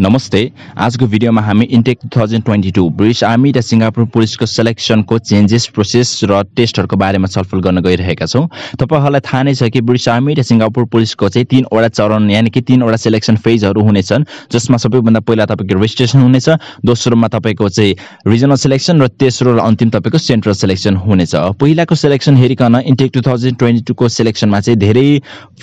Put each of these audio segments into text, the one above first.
नमस्ते आजको भिडियोमा हामी intake two thousand twenty two British army र सिङ्गापुर पुलिसको सेलेक्सनको चेन्जेस प्रोसेस र टेस्टहरूको बारेमा छलफल गर्न गइरहेका छौँ तपाईँहरूलाई थाहा नै छ कि ब्रिटिस आर्मी र सिङ्गापुर पुलिसको चाहिँ तिनवटा चरण यानि कि तिनवटा सेलेक्सन फेजहरू हुनेछन् जसमा सबैभन्दा पहिला तपाईँको रेजिस्ट्रेसन हुनेछ दोस्रोमा तपाईँको चाहिँ रिजनल सेलेक्सन र तेस्रो र अन्तिम तपाईँको सेन्ट्रल सेलेक्सन हुनेछ पहिलाको सेलेक्सन हेरिकन इन्टेक टु थाउजन्ड ट्वेन्टी टूको सेलेक्सनमा चाहिँ धेरै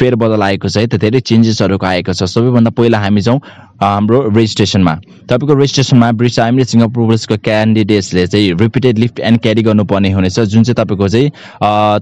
फेरबदल आएको छ है त धेरै चेन्जेसहरूको आएको छ सबैभन्दा पहिला हामी जाउँ हाम्रो रेजिस्ट्रेसनमा तपाईँको रेजिस्ट्रेसनमा ब्रिटिस र सिङ्गापुर पुलिसको क्यान्डिडेट्सले चाहिँ रिपिटेड लिफ्ट एन्ड क्यारी गर्नुपर्ने हुनेछ जुन चाहिँ तपाईँको चाहिँ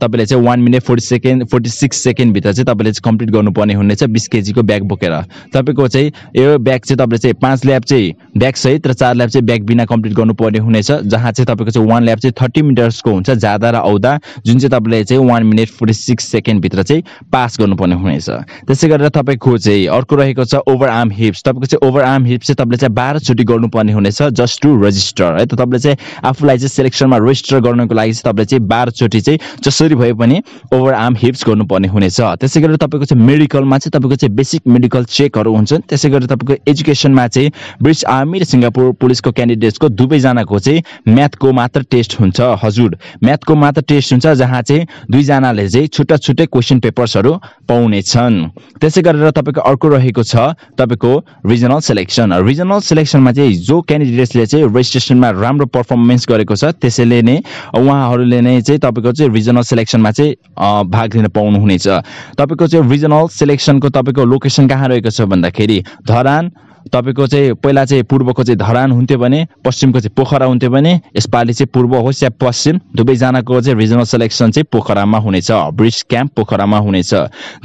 तपाईँले चाहिँ one minute forty second forty six सेकेन्डभित्र चाहिँ तपाईँले चाहिँ कम्प्लिट गर्नुपर्ने हुनेछ बिस केजीको ब्याग बोकेर तपाईँको चाहिँ यो ब्याग चाहिँ तपाईँले चाहिँ पाँच ल्याब चाहिँ ब्यागसहित र चार ल्याब चाहिँ ब्याग बिना कम्प्लिट गर्नुपर्ने हुनेछ जहाँ चाहिँ तपाईँको चाहिँ वान ल्याब चाहिँ थर्टी मिटर्सको हुन्छ जाँदा र आउँदा जुन चाहिँ तपाईँले चाहिँ वान मिनट फोर्टी सिक्स सेकेन्डभित्र चाहिँ पास गर्नुपर्ने हुनेछ त्यसै गरेर तपाईँको चाहिँ अर्को रहेको छ ओभर आर्म हिप्स तपाईँको चाहिँ ओभर नाम हिप चाहिँ तपाईँले चाहिँ बाह्रचोटि गर्नुपर्ने हुनेछ जस्ट टु रजिस्टर है त तपाईँले चाहिँ आफूलाई चाहिँ सेलेक्सनमा रजिस्टर गर्नको लागि चाहिँ तपाईँले चाहिँ बाह्रचोटि चाहिँ जसरी भए पनि ओभर आर्म हिप्स गर्नुपर्ने हुनेछ त्यसै गरेर तपाईँको चाहिँ मेडिकलमा चाहिँ तपाईँको चाहिँ बेसिक मेडिकल चेकहरू हुन्छन् त्यसै गरेर तपाईँको एजुकेसनमा चाहिँ ब्रिटिस आर्मी र सिङ्गापुर पुलिसको क्यान्डिडेट्सको दुवैजनाको चाहिँ म्याथको मात्र टेस्ट हुन्छ हजुर म्याथको मात्र टेस्ट हुन्छ जहाँ चाहिँ दुईजनाले चाहिँ छुट्टा छुट्टै क्वेसन पेपर्सहरू पाउनेछन् त्यसै गरेर तपाईँको अर्को रहेको छ तपाईँको रिजनल सेलेक्सन सेलेक्सन रिजनल सेलेक्सनमा चाहिँ जो क्यान्डिडेट्सले चाहिँ रेजिस्ट्रेसनमा राम्रो पर्फर्मेन्स गरेको छ त्यसैले नै उहाँहरूले नै चाहिँ तपाईँको चाहिँ रिजनल सेलेक्सनमा चाहिँ भाग लिन पाउनुहुनेछ तपाईँको चाहिँ रिजनल सेलेक्सनको तपाईँको लोकेसन कहाँ रहेको छ भन्दाखेरि धरान तपाईँको चाहिँ पहिला चाहिँ पूर्वको चाहिँ धरान हुन्थ्यो भने पश्चिमको चाहिँ पोखरा हुन्थ्यो भने यसपालि चाहिँ पूर्व होस् या पश्चिम दुवैजनाको चाहिँ रिजनल सेलेक्सन चाहिँ पोखरामा हुनेछ ब्रिज क्याम्प पोखरामा हुनेछ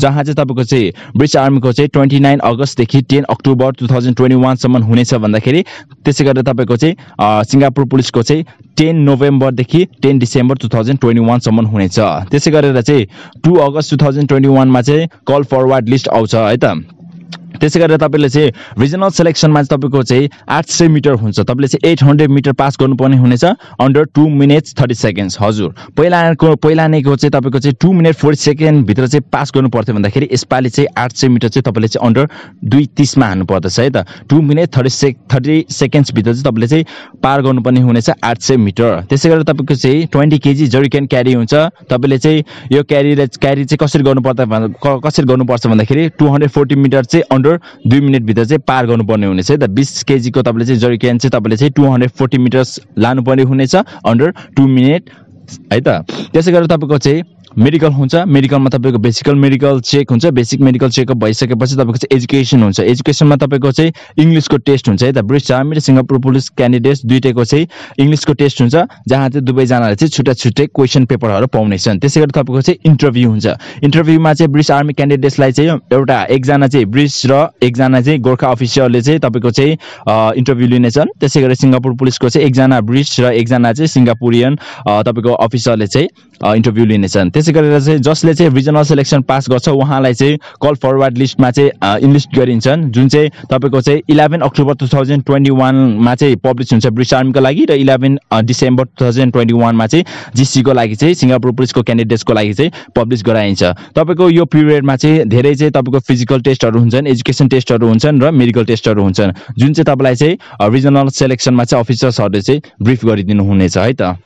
जहाँ चाहिँ तपाईँको चाहिँ ब्रिज आर्मीको चाहिँ ट्वेन्टी नाइन अगस्तदेखि ten October two thousand twenty वानसम्म हुनेछ भन्दाखेरि त्यसै गरेर तपाईँको चाहिँ सिङ्गापुर पुलिसको चाहिँ टेन नोभेम्बरदेखि ten December two thousand twenty वानसम्म हुनेछ त्यसै गरेर चाहिँ टु अगस्त टु थाउजन्ड ट्वेन्टी वानमा चाहिँ कल फरवार्ड लिस्ट आउँछ है त त्यसै गरेर तपाईँले चाहिँ रिजनल सेलेक्सनमा चाहिँ तपाईँको चाहिँ आठ सय मिटर हुन्छ तपाईँले चाहिँ एट हन्ड्रेड मिटर पास गर्नुपर्ने हुनेछ under two minutes thirty seconds हजुर पहिलाको पहिला नैको चाहिँ तपाईँको चाहिँ टु मिनट फोर्टी सेकेन्डभित्र चाहिँ पास गर्नु पर्थ्यो भन्दाखेरि यसपालि चाहिँ आठ सय मिटर चाहिँ तपाईँले चाहिँ अन्डर दुई तिसमा हान्नु पर्दछ है त two minute thirty sec thirty सेकेन्ड्सभित्र चाहिँ तपाईँले चाहिँ पार गर्नुपर्ने हुनेछ आठ सय मिटर त्यसै गरेर तपाईँको चाहिँ ट्वेन्टी केजी जरिक्यान क्यारी हुन्छ तपाईँले चाहिँ यो क्यारीलाई क्यारी चाहिँ कसरी गर्नुपर्दा कसरी गर्नुपर्छ भन्दाखेरि टु हन्ड्रेड फोर्टी मिटर चाहिँ अन्डर किलोमिटर दुई मिनटभित्र चाहिँ पार गर्नुपर्ने हुनेछ है त बिस केजीको तपाईँले चाहिँ जरिक्यान चाहिँ तपाईँले चाहिँ टु हन्ड्रेड फोर्टी मिटर्स लानुपर्ने हुनेछ अन्डर टु मिनट है त त्यसै गरेर तपाईँको चाहिँ मेडिकल हुन्छ मेडिकलमा तपाईँको बेसिकल मेडिकल चेक हुन्छ बेसिक मेडिकल चेकअप भइसकेपछि तपाईँको चाहिँ एजुकेसन हुन्छ एजुकेसनमा तपाईँको चाहिँ इङ्ग्लिसको टेस्ट हुन्छ है त ब्रिटिस आर्मी र सिङ्गापुर पुलिस क्यान्डिडेट्स दुइटैको चाहिँ इङ्ग्लिसको टेस्ट हुन्छ जहाँ चाहिँ दुवैजनाले चाहिँ छुट्टा छुट्टै क्वेसन पेपरहरू पाउनेछन् त्यसै गरी तपाईँको चाहिँ इन्टरभ्यू हुन्छ इन्टरभ्यूमा चाहिँ ब्रिटिस आर्मी क्यान्डिडेट्सलाई चाहिँ एउटा एकजना चाहिँ ब्रिटिस र एकजना चाहिँ गोर्खा अफिसरले चाहिँ तपाईँको चाहिँ इन्टरभ्यू लिनेछन् त्यसै गरी सिङ्गापुर पुलिसको चाहिँ एकजना ब्रिटिस र एकजना चाहिँ सिङ्गापुरियन तपाईँको अफिसरले चाहिँ इन्टरभ्यू लिनेछन् त्यसै त्यसै गरेर चाहिँ जसले चाहिँ रिजनल सेलेक्सन पास गर्छ उहाँलाई चाहिँ कल फरवर्ड लिस्टमा चाहिँ इन्लिस्ट गरिन्छन् जुन चाहिँ तपाईँको चाहिँ eleven October two thousand twenty वानमा चाहिँ पब्लिस हुन्छ ब्रिटिस आर्मीको लागि र eleven December two thousand twenty वानमा चाहिँ जिसीको लागि चाहिँ सिङ्गापुर पुलिसको क्यान्डिडेट्सको लागि चाहिँ पब्लिस गराइन्छ तपाईँको यो पिरियडमा चाहिँ धेरै चाहिँ तपाईँको फिजिकल टेस्टहरू हुन्छन् एजुकेसन टेस्टहरू हुन्छन् र मेडिकल टेस्टहरू हुन्छन् जुन चाहिँ तपाईँलाई चाहिँ रिजनल सेलेक्सनमा चाहिँ अफिसर्सहरूले चाहिँ ब्रिफ गरिदिनु हुनेछ है त